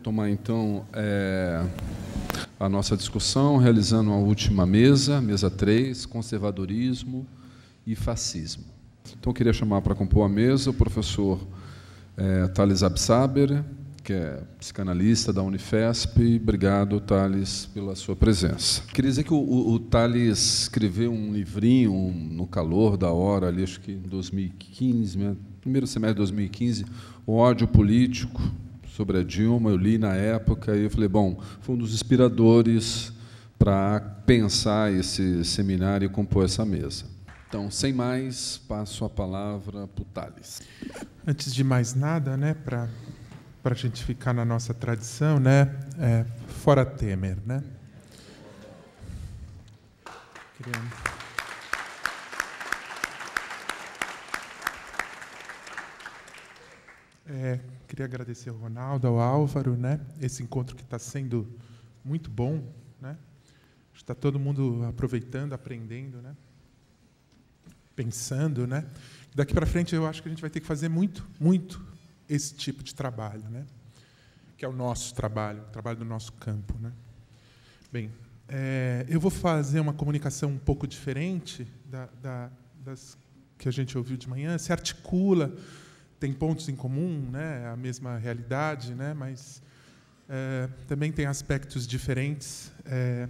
retomar então é, a nossa discussão, realizando a última mesa, mesa 3, conservadorismo e fascismo. Então, queria chamar para compor a mesa o professor é, Thales Absaber, que é psicanalista da Unifesp. Obrigado, Thales, pela sua presença. Queria dizer que o, o, o Thales escreveu um livrinho um, no calor da hora, ali, acho que em 2015, né? primeiro semestre de 2015, O Ódio Político, sobre a Dilma, eu li na época e eu falei, bom, foi um dos inspiradores para pensar esse seminário e compor essa mesa. Então, sem mais, passo a palavra para o Thales. Antes de mais nada, né, para a gente ficar na nossa tradição, né, é, fora Temer, né? Queria... É, Queria agradecer ao Ronaldo, ao Álvaro, né? Esse encontro que está sendo muito bom, né? Está todo mundo aproveitando, aprendendo, né? Pensando, né? Daqui para frente eu acho que a gente vai ter que fazer muito, muito esse tipo de trabalho, né? Que é o nosso trabalho, o trabalho do nosso campo, né? Bem, é, eu vou fazer uma comunicação um pouco diferente da, da, das que a gente ouviu de manhã. Se articula tem pontos em comum, né? a mesma realidade, né? mas é, também tem aspectos diferentes. É,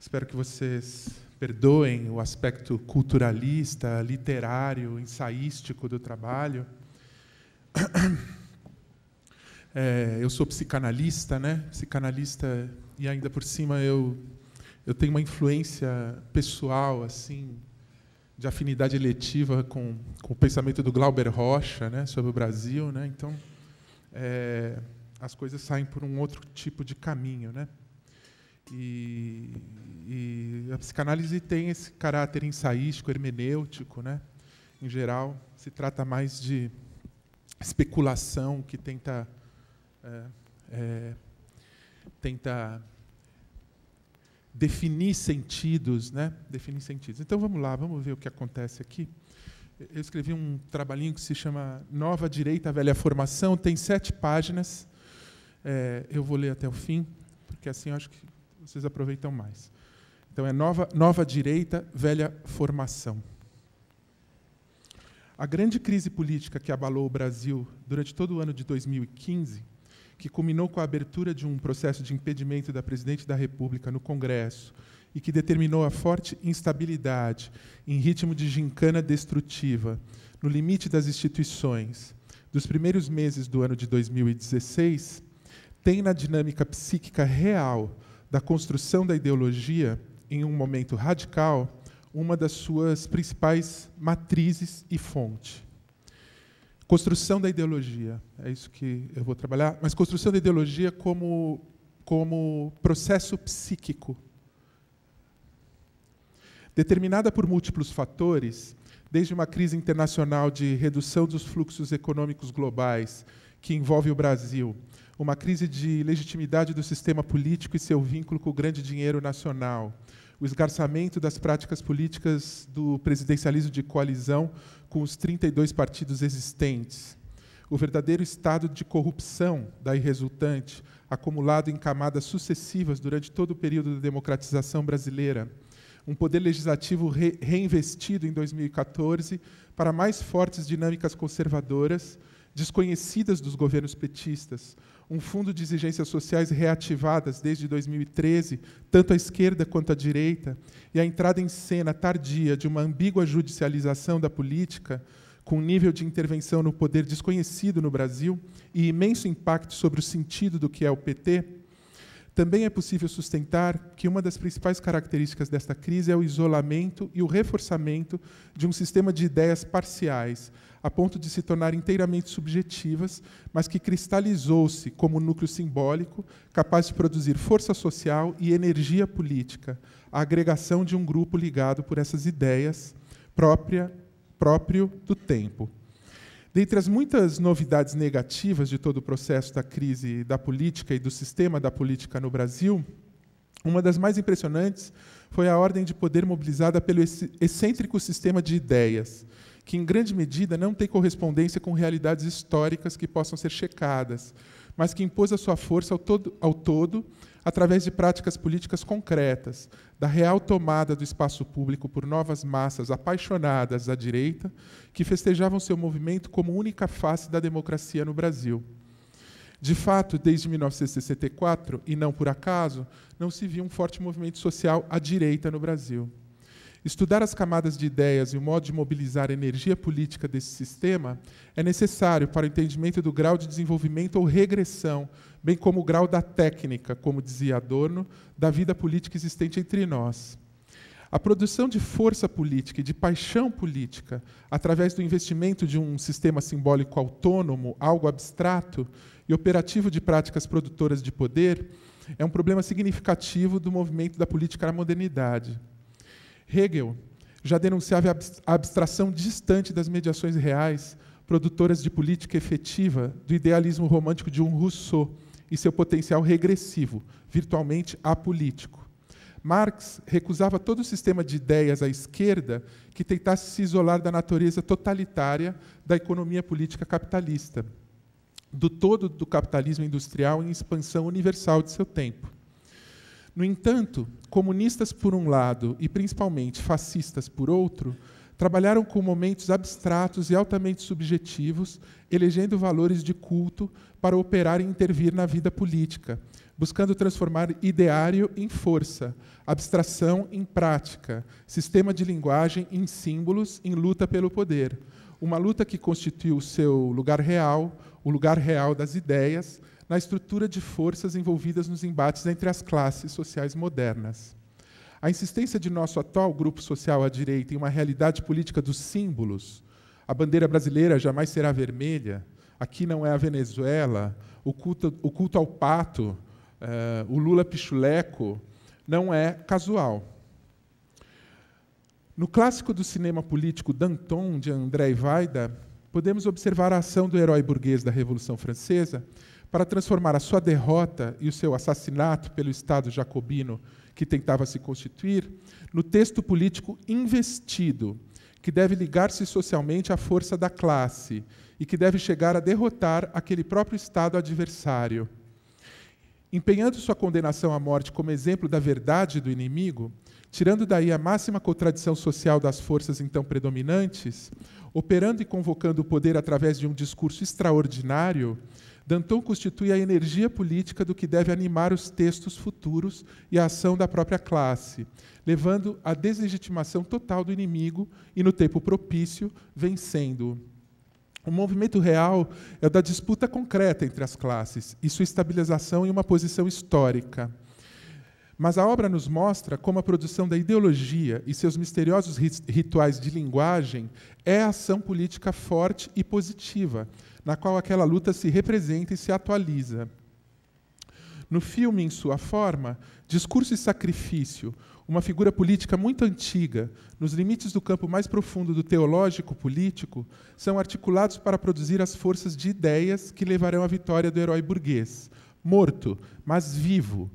espero que vocês perdoem o aspecto culturalista, literário, ensaístico do trabalho. É, eu sou psicanalista, né? Psicanalista e ainda por cima eu eu tenho uma influência pessoal assim de afinidade letiva com, com o pensamento do Glauber Rocha né, sobre o Brasil. Né? Então, é, as coisas saem por um outro tipo de caminho. Né? E, e a psicanálise tem esse caráter ensaístico, hermenêutico. Né? Em geral, se trata mais de especulação que tenta, é, é, tenta definir sentidos, né? Definir sentidos. Então vamos lá, vamos ver o que acontece aqui. Eu escrevi um trabalhinho que se chama Nova Direita, Velha Formação, tem sete páginas. É, eu vou ler até o fim, porque assim eu acho que vocês aproveitam mais. Então é Nova, nova Direita, Velha Formação. A grande crise política que abalou o Brasil durante todo o ano de 2015 que culminou com a abertura de um processo de impedimento da presidente da República no Congresso e que determinou a forte instabilidade em ritmo de gincana destrutiva no limite das instituições dos primeiros meses do ano de 2016, tem na dinâmica psíquica real da construção da ideologia, em um momento radical, uma das suas principais matrizes e fonte. Construção da ideologia, é isso que eu vou trabalhar, mas construção da ideologia como, como processo psíquico. Determinada por múltiplos fatores, desde uma crise internacional de redução dos fluxos econômicos globais, que envolve o Brasil, uma crise de legitimidade do sistema político e seu vínculo com o grande dinheiro nacional, o esgarçamento das práticas políticas do presidencialismo de coalizão com os 32 partidos existentes, o verdadeiro estado de corrupção daí resultante, acumulado em camadas sucessivas durante todo o período da democratização brasileira, um poder legislativo re reinvestido em 2014 para mais fortes dinâmicas conservadoras, desconhecidas dos governos petistas, um fundo de exigências sociais reativadas desde 2013, tanto à esquerda quanto à direita, e a entrada em cena tardia de uma ambígua judicialização da política, com um nível de intervenção no poder desconhecido no Brasil e imenso impacto sobre o sentido do que é o PT, também é possível sustentar que uma das principais características desta crise é o isolamento e o reforçamento de um sistema de ideias parciais, a ponto de se tornar inteiramente subjetivas, mas que cristalizou-se como núcleo simbólico capaz de produzir força social e energia política, a agregação de um grupo ligado por essas ideias própria, próprio do tempo. Dentre as muitas novidades negativas de todo o processo da crise da política e do sistema da política no Brasil, uma das mais impressionantes foi a ordem de poder mobilizada pelo excêntrico sistema de ideias, que em grande medida não tem correspondência com realidades históricas que possam ser checadas, mas que impôs a sua força ao todo, ao todo através de práticas políticas concretas, da real tomada do espaço público por novas massas apaixonadas à direita, que festejavam seu movimento como única face da democracia no Brasil. De fato, desde 1964, e não por acaso, não se viu um forte movimento social à direita no Brasil. Estudar as camadas de ideias e o modo de mobilizar a energia política desse sistema é necessário para o entendimento do grau de desenvolvimento ou regressão, bem como o grau da técnica, como dizia Adorno, da vida política existente entre nós. A produção de força política e de paixão política, através do investimento de um sistema simbólico autônomo, algo abstrato e operativo de práticas produtoras de poder, é um problema significativo do movimento da política à modernidade. Hegel já denunciava a abstração distante das mediações reais, produtoras de política efetiva, do idealismo romântico de um Rousseau e seu potencial regressivo, virtualmente apolítico. Marx recusava todo o sistema de ideias à esquerda que tentasse se isolar da natureza totalitária da economia política capitalista, do todo do capitalismo industrial em expansão universal de seu tempo. No entanto, comunistas por um lado e principalmente fascistas por outro, trabalharam com momentos abstratos e altamente subjetivos, elegendo valores de culto para operar e intervir na vida política, buscando transformar ideário em força, abstração em prática, sistema de linguagem em símbolos, em luta pelo poder. Uma luta que constituiu o seu lugar real, o lugar real das ideias, na estrutura de forças envolvidas nos embates entre as classes sociais modernas. A insistência de nosso atual grupo social à direita em uma realidade política dos símbolos, a bandeira brasileira jamais será vermelha, aqui não é a Venezuela, o culto, o culto ao pato, uh, o Lula pichuleco, não é casual. No clássico do cinema político Danton, de André Vaida, podemos observar a ação do herói burguês da Revolução Francesa para transformar a sua derrota e o seu assassinato pelo Estado jacobino que tentava se constituir no texto político investido, que deve ligar-se socialmente à força da classe e que deve chegar a derrotar aquele próprio Estado adversário. Empenhando sua condenação à morte como exemplo da verdade do inimigo, tirando daí a máxima contradição social das forças então predominantes, operando e convocando o poder através de um discurso extraordinário, Danton constitui a energia política do que deve animar os textos futuros e a ação da própria classe, levando à deslegitimação total do inimigo e, no tempo propício, vencendo-o. O movimento real é o da disputa concreta entre as classes e sua estabilização em uma posição histórica. Mas a obra nos mostra como a produção da ideologia e seus misteriosos rituais de linguagem é ação política forte e positiva, na qual aquela luta se representa e se atualiza. No filme, em sua forma, discurso e sacrifício, uma figura política muito antiga, nos limites do campo mais profundo do teológico-político, são articulados para produzir as forças de ideias que levarão à vitória do herói burguês, morto, mas vivo,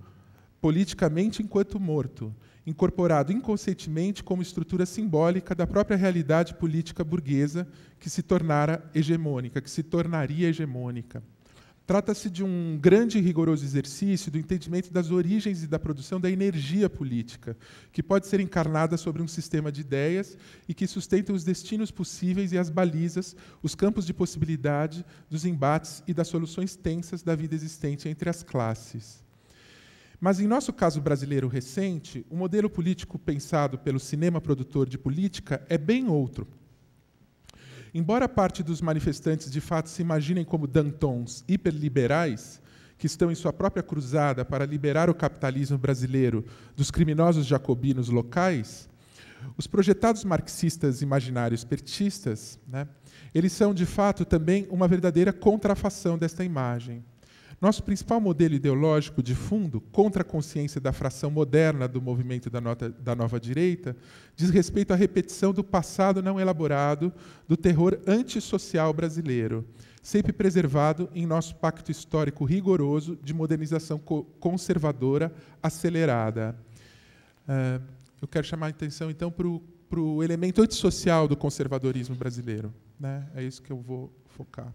politicamente enquanto morto, incorporado inconscientemente como estrutura simbólica da própria realidade política burguesa que se tornara hegemônica, que se tornaria hegemônica. Trata-se de um grande e rigoroso exercício do entendimento das origens e da produção da energia política, que pode ser encarnada sobre um sistema de ideias e que sustenta os destinos possíveis e as balizas, os campos de possibilidade dos embates e das soluções tensas da vida existente entre as classes. Mas em nosso caso brasileiro recente, o modelo político pensado pelo cinema produtor de política é bem outro. Embora parte dos manifestantes de fato se imaginem como dantons hiperliberais, que estão em sua própria cruzada para liberar o capitalismo brasileiro dos criminosos jacobinos locais, os projetados marxistas imaginários pertistas, né, eles são de fato também uma verdadeira contrafação desta imagem. Nosso principal modelo ideológico de fundo contra a consciência da fração moderna do movimento da, nota, da nova direita diz respeito à repetição do passado não elaborado do terror antissocial brasileiro, sempre preservado em nosso pacto histórico rigoroso de modernização conservadora acelerada. Ah, eu quero chamar a atenção, então, para o, para o elemento antissocial do conservadorismo brasileiro. Né? É isso que eu vou focar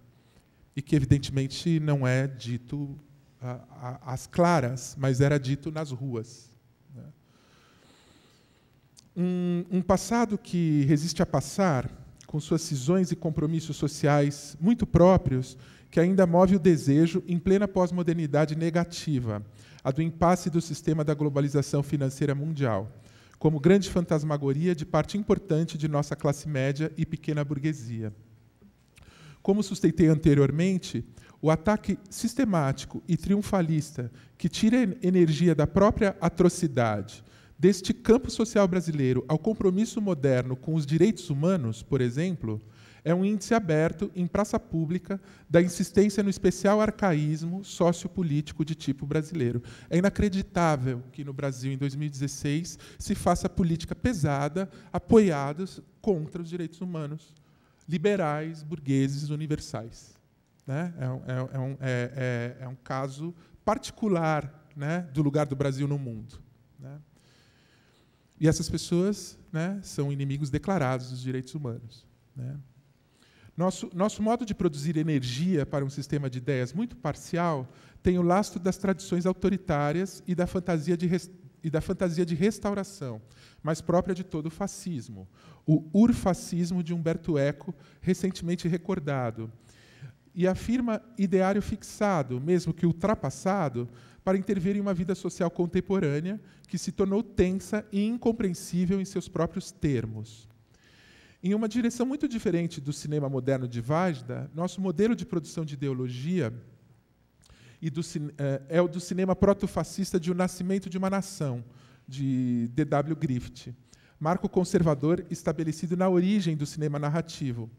e que, evidentemente, não é dito às claras, mas era dito nas ruas. Né? Um, um passado que resiste a passar, com suas cisões e compromissos sociais muito próprios, que ainda move o desejo em plena pós-modernidade negativa, a do impasse do sistema da globalização financeira mundial, como grande fantasmagoria de parte importante de nossa classe média e pequena burguesia. Como sustentei anteriormente, o ataque sistemático e triunfalista que tira energia da própria atrocidade deste campo social brasileiro ao compromisso moderno com os direitos humanos, por exemplo, é um índice aberto em praça pública da insistência no especial arcaísmo sociopolítico de tipo brasileiro. É inacreditável que no Brasil, em 2016, se faça política pesada apoiados contra os direitos humanos liberais, burgueses, universais. Né? É, é, é, um, é é, é, é um caso particular né, do lugar do Brasil no mundo. Né? E essas pessoas né, são inimigos declarados dos direitos humanos. Né? Nosso, nosso modo de produzir energia para um sistema de ideias muito parcial tem o lastro das tradições autoritárias e da fantasia de e da fantasia de restauração, mas própria de todo o fascismo, o urfascismo de Humberto Eco, recentemente recordado, e afirma ideário fixado, mesmo que ultrapassado, para intervir em uma vida social contemporânea que se tornou tensa e incompreensível em seus próprios termos. Em uma direção muito diferente do cinema moderno de Vajda, nosso modelo de produção de ideologia e do, eh, é o do cinema protofascista de O Nascimento de uma Nação, de D.W. Griffith, marco conservador estabelecido na origem do cinema narrativo,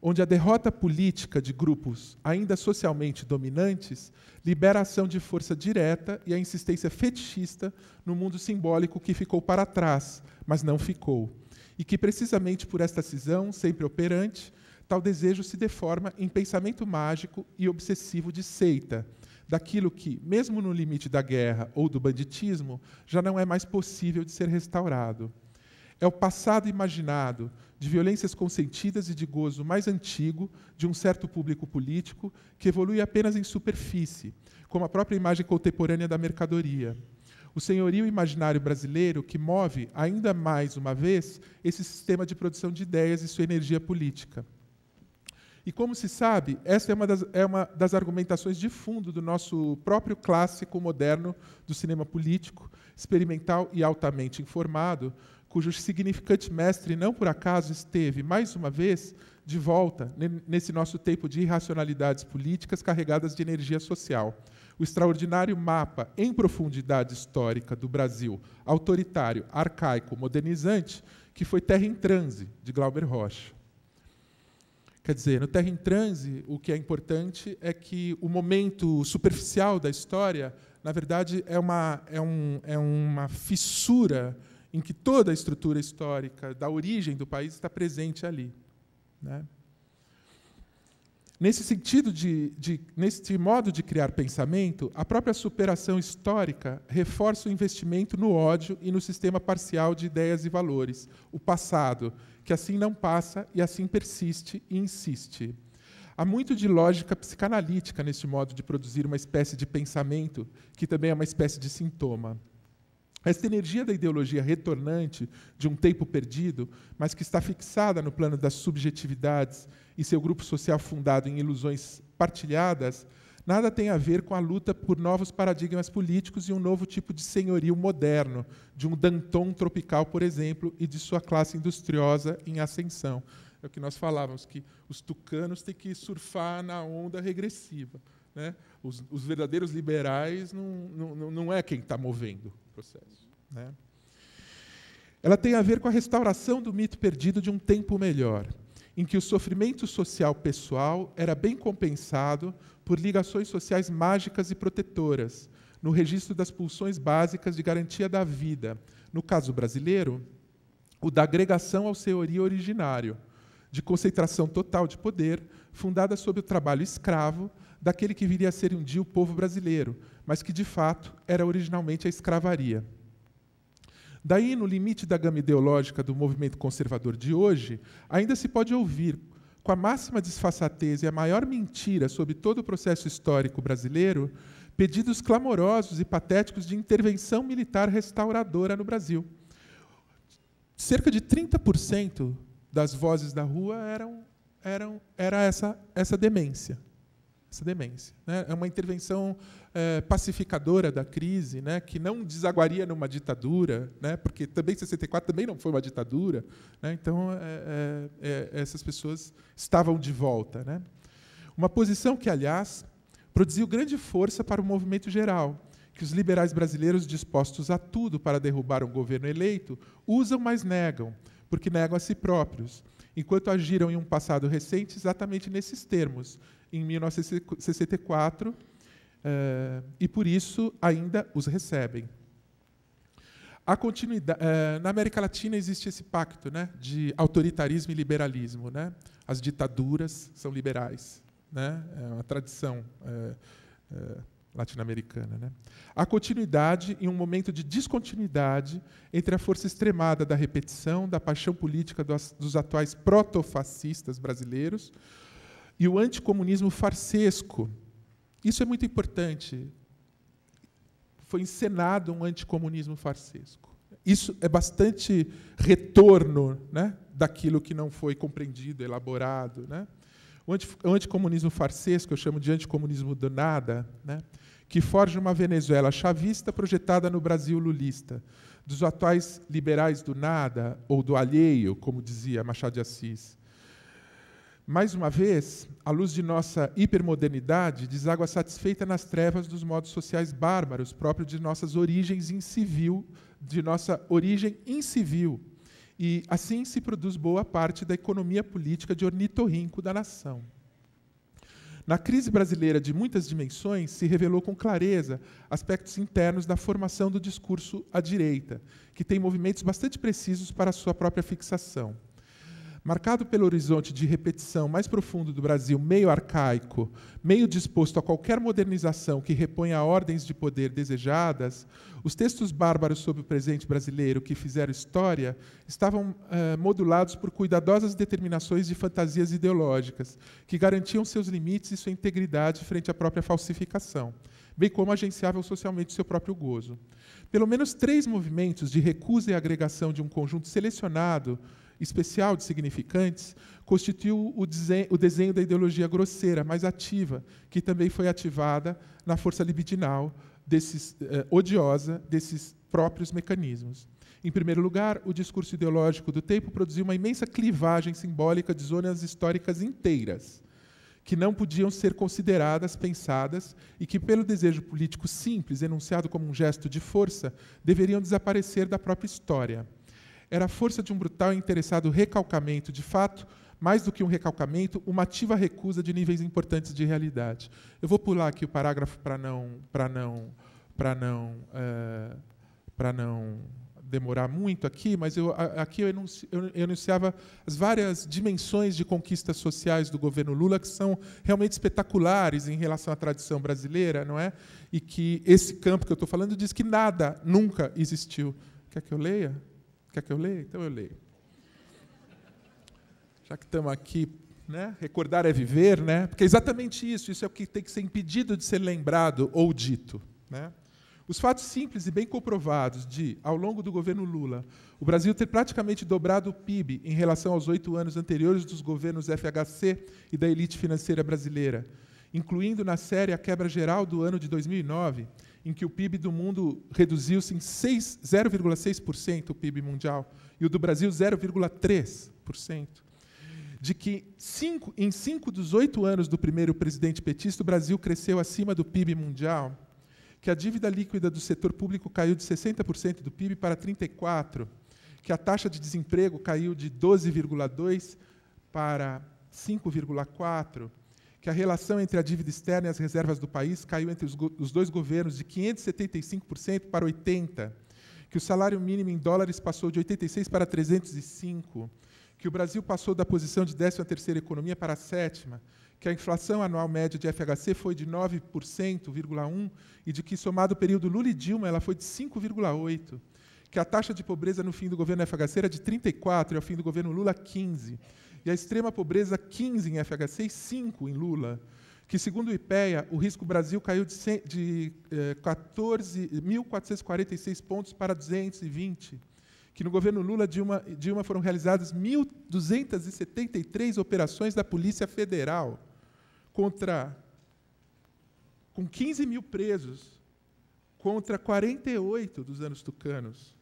onde a derrota política de grupos ainda socialmente dominantes libera a ação de força direta e a insistência fetichista no mundo simbólico que ficou para trás, mas não ficou, e que, precisamente por esta cisão sempre operante, tal desejo se deforma em pensamento mágico e obsessivo de seita, daquilo que, mesmo no limite da guerra ou do banditismo, já não é mais possível de ser restaurado. É o passado imaginado de violências consentidas e de gozo mais antigo de um certo público político que evolui apenas em superfície, como a própria imagem contemporânea da mercadoria. O senhorio imaginário brasileiro que move ainda mais uma vez esse sistema de produção de ideias e sua energia política. E como se sabe, essa é uma das, é uma das argumentações de fundo do nosso próprio clássico moderno do cinema político, experimental e altamente informado, cujo significante mestre não por acaso esteve, mais uma vez, de volta nesse nosso tempo de irracionalidades políticas carregadas de energia social. O extraordinário mapa em profundidade histórica do Brasil, autoritário, arcaico, modernizante, que foi Terra em Transe, de Glauber Rocha. Quer dizer, no Terra em Transe, o que é importante é que o momento superficial da história, na verdade, é uma, é um, é uma fissura em que toda a estrutura histórica da origem do país está presente ali. Né? Nesse sentido de, de, modo de criar pensamento, a própria superação histórica reforça o investimento no ódio e no sistema parcial de ideias e valores, o passado, que assim não passa e assim persiste e insiste. Há muito de lógica psicanalítica neste modo de produzir uma espécie de pensamento, que também é uma espécie de sintoma esta energia da ideologia retornante de um tempo perdido, mas que está fixada no plano das subjetividades e seu grupo social fundado em ilusões partilhadas, nada tem a ver com a luta por novos paradigmas políticos e um novo tipo de senhorio moderno, de um Danton tropical, por exemplo, e de sua classe industriosa em ascensão. É o que nós falávamos, que os tucanos têm que surfar na onda regressiva. Né? Os, os, verdadeiros liberais não, não, não é quem está movendo o processo. Né? Ela tem a ver com a restauração do mito perdido de um tempo melhor, em que o sofrimento social pessoal era bem compensado por ligações sociais mágicas e protetoras, no registro das pulsões básicas de garantia da vida, no caso brasileiro, o da agregação ao senhorio originário, de concentração total de poder, fundada sobre o trabalho escravo, daquele que viria a ser um dia o povo brasileiro, mas que de fato era originalmente a escravaria. Daí, no limite da gama ideológica do movimento conservador de hoje, ainda se pode ouvir, com a máxima disfarçatez e a maior mentira sobre todo o processo histórico brasileiro, pedidos clamorosos e patéticos de intervenção militar restauradora no Brasil. Cerca de 30% das vozes da rua eram, eram era essa, essa demência essa demência. Né? É uma intervenção é, pacificadora da crise, né? que não desaguaria numa ditadura, né? porque também 64 também não foi uma ditadura. Né? Então, é, é, é, essas pessoas estavam de volta. Né? Uma posição que, aliás, produziu grande força para o movimento geral, que os liberais brasileiros, dispostos a tudo para derrubar um governo eleito, usam, mas negam, porque negam a si próprios enquanto agiram em um passado recente exatamente nesses termos, em 1964, eh, e por isso ainda os recebem. Eh, na América Latina existe esse pacto né, de autoritarismo e liberalismo. Né? As ditaduras são liberais. Né? É uma tradição. Eh, latino-americana. Né? A continuidade e um momento de descontinuidade entre a força extremada da repetição, da paixão política dos, dos atuais protofascistas brasileiros e o anticomunismo farsesco. Isso é muito importante. Foi encenado um anticomunismo farsesco. Isso é bastante retorno né, daquilo que não foi compreendido, elaborado. Né? O, anticomunismo o que eu chamo de anticomunismo do nada, né? que forja uma Venezuela chavista projetada no Brasil lulista, dos atuais liberais do nada ou do alheio, como dizia Machado de Assis. Mais uma vez, à luz de nossa hipermodernidade, deságua satisfeita nas trevas dos modos sociais bárbaros próprios de nossas origens incivil, de nossa origem incivil. E assim se produz boa parte da economia política de ornitorrinco da nação. Na crise brasileira de muitas dimensões, se revelou com clareza aspectos internos da formação do discurso à direita, que tem movimentos bastante precisos para a sua própria fixação marcado pelo horizonte de repetição mais profundo do Brasil, meio arcaico, meio disposto a qualquer modernização que reponha ordens de poder desejadas, os textos bárbaros sobre o presente brasileiro que fizeram história estavam eh, modulados por cuidadosas determinações de fantasias ideológicas, que garantiam seus limites e sua integridade frente à própria falsificação bem como agenciavam socialmente seu próprio gozo. Pelo menos três movimentos de recusa e agregação de um conjunto selecionado especial de significantes, constituiu o desenho, da ideologia grosseira, mais ativa, que também foi ativada na força libidinal, desses, eh, odiosa desses próprios mecanismos. Em primeiro lugar, o discurso ideológico do tempo produziu uma imensa clivagem simbólica de zonas históricas inteiras, que não podiam ser consideradas, pensadas, e que, pelo desejo político simples, enunciado como um gesto de força, deveriam desaparecer da própria história era a força de um brutal e interessado recalcamento, de fato, mais do que um recalcamento, uma ativa recusa de níveis importantes de realidade. Eu vou pular aqui o parágrafo para não, para não, para não, eh, para não demorar muito aqui, mas eu, aqui eu, enunci, eu, eu enunciava as várias dimensões de conquistas sociais do governo Lula que são realmente espetaculares em relação à tradição brasileira, não é? E que esse campo que eu estou falando diz que nada nunca existiu. Quer que eu leia? Quer que eu leia? Então eu leio. Já que estamos aqui, né? Recordar é viver, né? Porque é exatamente isso, isso é o que tem que ser impedido de ser lembrado ou dito, né? Os fatos simples e bem comprovados de, ao longo do governo Lula, o Brasil ter praticamente dobrado o PIB em relação aos oito anos anteriores dos governos FHC e da elite financeira brasileira, incluindo na série a quebra geral do ano de 2009, em que o PIB do mundo reduziu-se em 0,6% o PIB mundial e o do Brasil 0,3%, de que cinco, em cinco dos oito anos do primeiro presidente petista, o Brasil cresceu acima do PIB mundial, que a dívida líquida do setor público caiu de 60% do PIB para 34%, que a taxa de desemprego caiu de 12,2% para 5,4%, que a relação entre a dívida externa e as reservas do país caiu entre os, os dois governos de 575% para 80%, que o salário mínimo em dólares passou de 86 para 305, que o Brasil passou da posição de 13ª economia para a sétima, que a inflação anual média de FHC foi de 9,1% e de que, somado o período Lula e Dilma, ela foi de 5,8%, que a taxa de pobreza no fim do governo FHC era de 34% e ao fim do governo Lula, 15%, e a extrema pobreza 15 em FHC e 5 em Lula, que, segundo o IPEA, o risco Brasil caiu de, de eh, 14.446 pontos para 220, que no governo Lula Dilma, Dilma foram realizadas 1.273 operações da Polícia Federal contra com 15 mil presos contra 48 dos anos tucanos.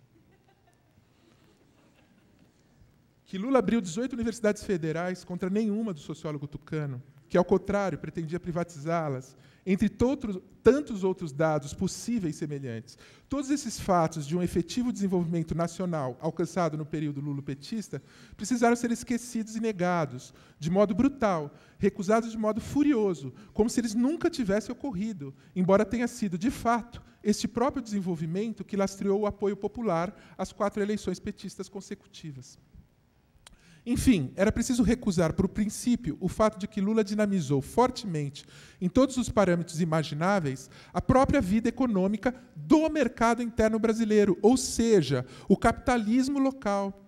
que Lula abriu 18 universidades federais contra nenhuma do sociólogo tucano, que, ao contrário, pretendia privatizá-las, entre todos, tantos outros dados possíveis semelhantes. Todos esses fatos de um efetivo desenvolvimento nacional alcançado no período lulopetista precisaram ser esquecidos e negados, de modo brutal, recusados de modo furioso, como se eles nunca tivessem ocorrido, embora tenha sido, de fato, este próprio desenvolvimento que lastreou o apoio popular às quatro eleições petistas consecutivas. Enfim, era preciso recusar para o princípio o fato de que Lula dinamizou fortemente, em todos os parâmetros imagináveis, a própria vida econômica do mercado interno brasileiro, ou seja, o capitalismo local,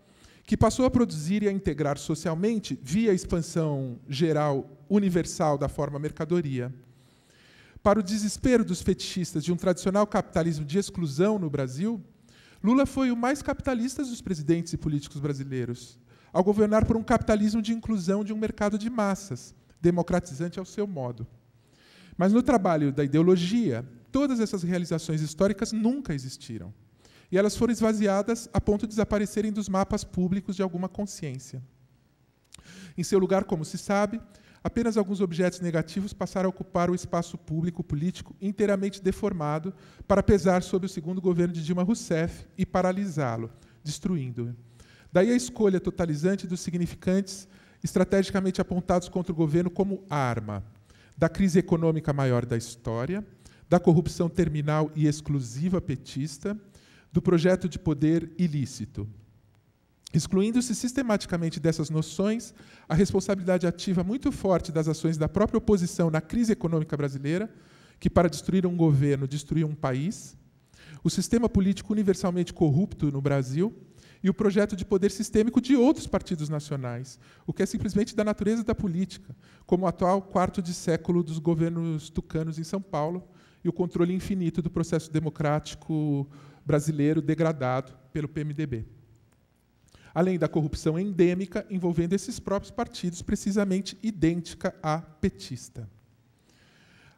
que passou a produzir e a integrar socialmente, via a expansão geral universal da forma mercadoria. Para o desespero dos fetichistas de um tradicional capitalismo de exclusão no Brasil, Lula foi o mais capitalista dos presidentes e políticos brasileiros ao governar por um capitalismo de inclusão de um mercado de massas, democratizante ao seu modo. Mas no trabalho da ideologia, todas essas realizações históricas nunca existiram. E elas foram esvaziadas a ponto de desaparecerem dos mapas públicos de alguma consciência. Em seu lugar, como se sabe, apenas alguns objetos negativos passaram a ocupar o espaço público político inteiramente deformado para pesar sobre o segundo governo de Dilma Rousseff e paralisá-lo, destruindo-o. Daí a escolha totalizante dos significantes estrategicamente apontados contra o governo como arma da crise econômica maior da história, da corrupção terminal e exclusiva petista, do projeto de poder ilícito. Excluindo-se sistematicamente dessas noções a responsabilidade ativa muito forte das ações da própria oposição na crise econômica brasileira, que, para destruir um governo, destruiu um país, o sistema político universalmente corrupto no Brasil, e o projeto de poder sistêmico de outros partidos nacionais, o que é simplesmente da natureza da política, como o atual quarto de século dos governos tucanos em São Paulo e o controle infinito do processo democrático brasileiro degradado pelo PMDB. Além da corrupção endêmica envolvendo esses próprios partidos, precisamente idêntica à petista.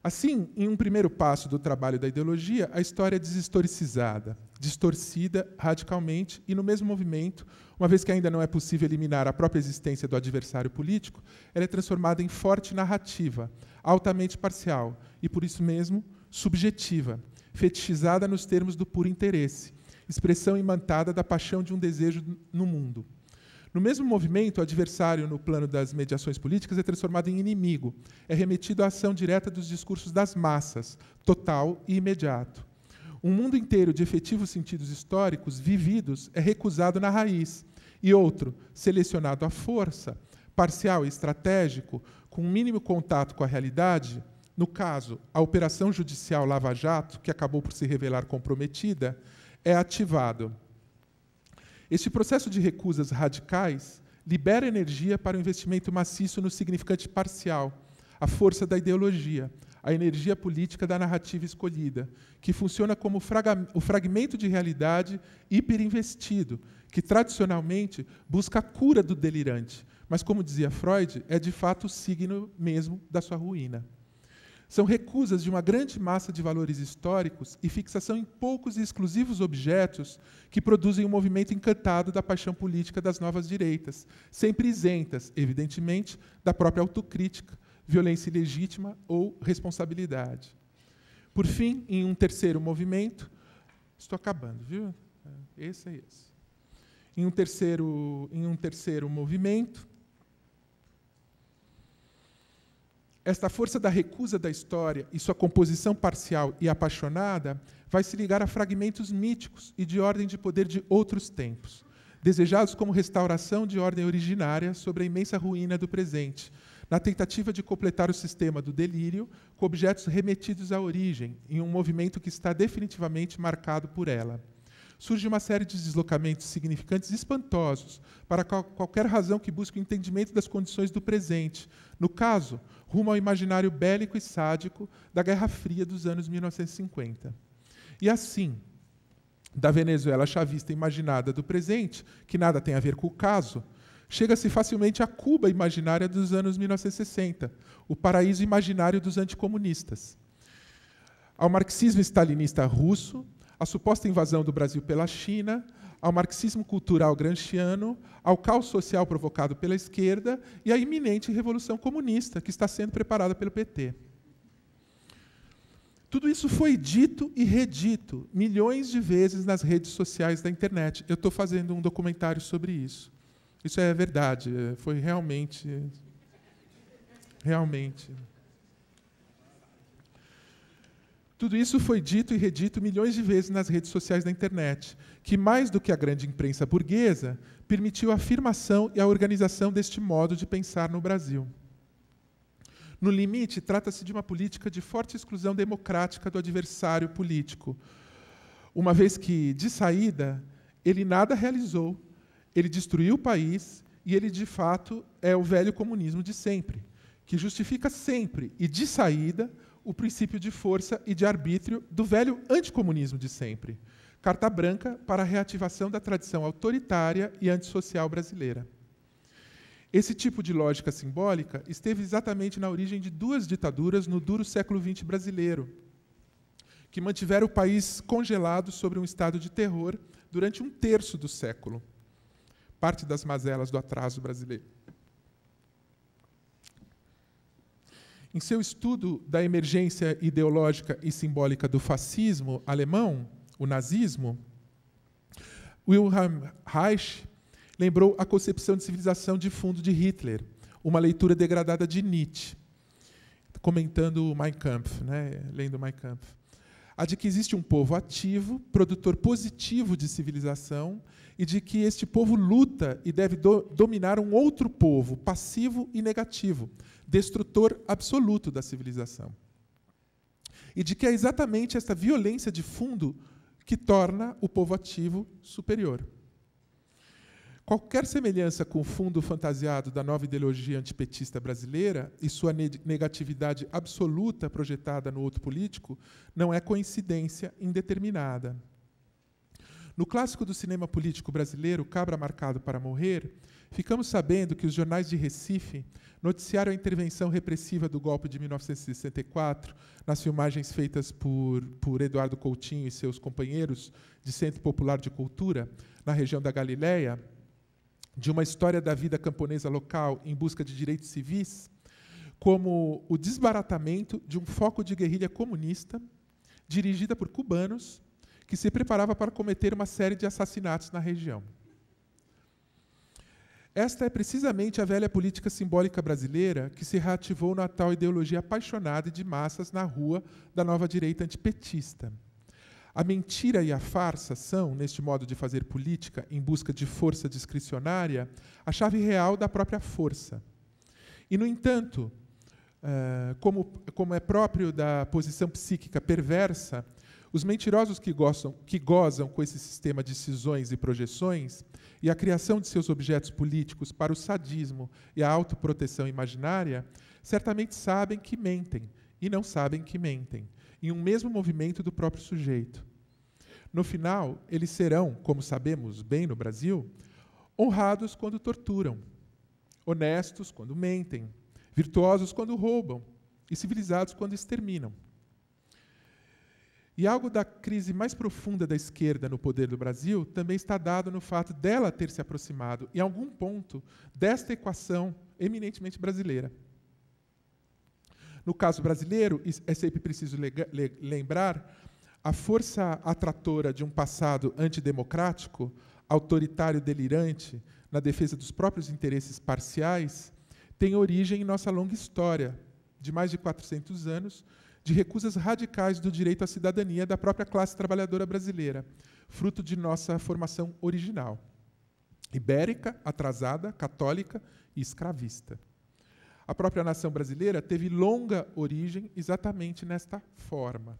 Assim, em um primeiro passo do trabalho da ideologia, a história é deshistoricizada, distorcida radicalmente e no mesmo movimento, uma vez que ainda não é possível eliminar a própria existência do adversário político, ela é transformada em forte narrativa, altamente parcial e por isso mesmo subjetiva, fetichizada nos termos do puro interesse, expressão imantada da paixão de um desejo no mundo. No mesmo movimento, o adversário no plano das mediações políticas é transformado em inimigo, é remetido à ação direta dos discursos das massas, total e imediato. Um mundo inteiro de efetivos sentidos históricos vividos é recusado na raiz, e outro, selecionado à força, parcial e estratégico, com mínimo contato com a realidade, no caso, a operação judicial Lava Jato, que acabou por se revelar comprometida, é ativado. Este processo de recusas radicais libera energia para o investimento maciço no significante parcial, a força da ideologia, a energia política da narrativa escolhida, que funciona como o fragmento de realidade hiperinvestido, que tradicionalmente busca a cura do delirante, mas, como dizia Freud, é de fato o signo mesmo da sua ruína. São recusas de uma grande massa de valores históricos e fixação em poucos e exclusivos objetos que produzem o um movimento encantado da paixão política das novas direitas, sempre isentas, evidentemente, da própria autocrítica, violência ilegítima ou responsabilidade. Por fim, em um terceiro movimento, estou acabando, viu? É, esse é esse. Em um terceiro, em um terceiro movimento, esta força da recusa da história e sua composição parcial e apaixonada vai se ligar a fragmentos míticos e de ordem de poder de outros tempos, desejados como restauração de ordem originária sobre a imensa ruína do presente, na tentativa de completar o sistema do delírio com objetos remetidos à origem, em um movimento que está definitivamente marcado por ela. Surge uma série de deslocamentos significantes espantosos para qual, qualquer razão que busque o entendimento das condições do presente, no caso, rumo ao imaginário bélico e sádico da Guerra Fria dos anos 1950. E assim, da Venezuela chavista imaginada do presente, que nada tem a ver com o caso, Chega-se facilmente à Cuba imaginária dos anos 1960, o paraíso imaginário dos anticomunistas. Ao marxismo stalinista russo, à suposta invasão do Brasil pela China, ao marxismo cultural granchiano, ao caos social provocado pela esquerda e à iminente revolução comunista que está sendo preparada pelo PT. Tudo isso foi dito e redito milhões de vezes nas redes sociais da internet. Eu estou fazendo um documentário sobre isso. Isso é verdade, é, foi realmente. Realmente. Tudo isso foi dito e redito milhões de vezes nas redes sociais da internet, que, mais do que a grande imprensa burguesa, permitiu a afirmação e a organização deste modo de pensar no Brasil. No limite, trata-se de uma política de forte exclusão democrática do adversário político, uma vez que, de saída, ele nada realizou ele destruiu o país e ele, de fato, é o velho comunismo de sempre, que justifica sempre e de saída o princípio de força e de arbítrio do velho anticomunismo de sempre. Carta branca para a reativação da tradição autoritária e antissocial brasileira. Esse tipo de lógica simbólica esteve exatamente na origem de duas ditaduras no duro século XX brasileiro, que mantiveram o país congelado sobre um estado de terror durante um terço do século parte das mazelas do atraso brasileiro. Em seu estudo da emergência ideológica e simbólica do fascismo alemão, o nazismo, Wilhelm Reich lembrou a concepção de civilização de fundo de Hitler, uma leitura degradada de Nietzsche, comentando Mein Kampf, né? lendo Mein Kampf a de que existe um povo ativo, produtor positivo de civilização, e de que este povo luta e deve do, dominar um outro povo, passivo e negativo, destrutor absoluto da civilização. E de que é exatamente esta violência de fundo que torna o povo ativo superior. Qualquer semelhança com o fundo fantasiado da nova ideologia antipetista brasileira e sua negatividade absoluta projetada no outro político não é coincidência indeterminada. No clássico do cinema político brasileiro, Cabra Marcado para Morrer, ficamos sabendo que os jornais de Recife noticiaram a intervenção repressiva do golpe de 1964 nas filmagens feitas por, por Eduardo Coutinho e seus companheiros de Centro Popular de Cultura, na região da Galileia, de uma história da vida camponesa local em busca de direitos civis, como o desbaratamento de um foco de guerrilha comunista dirigida por cubanos que se preparava para cometer uma série de assassinatos na região. Esta é precisamente a velha política simbólica brasileira que se reativou na tal ideologia apaixonada de massas na rua da nova direita antipetista. A mentira e a farsa são, neste modo de fazer política em busca de força discricionária, a chave real da própria força. E, no entanto, eh, como, como é próprio da posição psíquica perversa, os mentirosos que, gostam, que gozam com esse sistema de cisões e projeções e a criação de seus objetos políticos para o sadismo e a autoproteção imaginária, certamente sabem que mentem e não sabem que mentem em um mesmo movimento do próprio sujeito. No final, eles serão, como sabemos bem no Brasil, honrados quando torturam, honestos quando mentem, virtuosos quando roubam e civilizados quando exterminam. E algo da crise mais profunda da esquerda no poder do Brasil também está dado no fato dela ter se aproximado, em algum ponto, desta equação eminentemente brasileira. No caso brasileiro, é sempre preciso lembrar, a força atratora de um passado antidemocrático, autoritário delirante, na defesa dos próprios interesses parciais, tem origem em nossa longa história, de mais de 400 anos, de recusas radicais do direito à cidadania da própria classe trabalhadora brasileira, fruto de nossa formação original, ibérica, atrasada, católica e escravista. A própria nação brasileira teve longa origem exatamente nesta forma.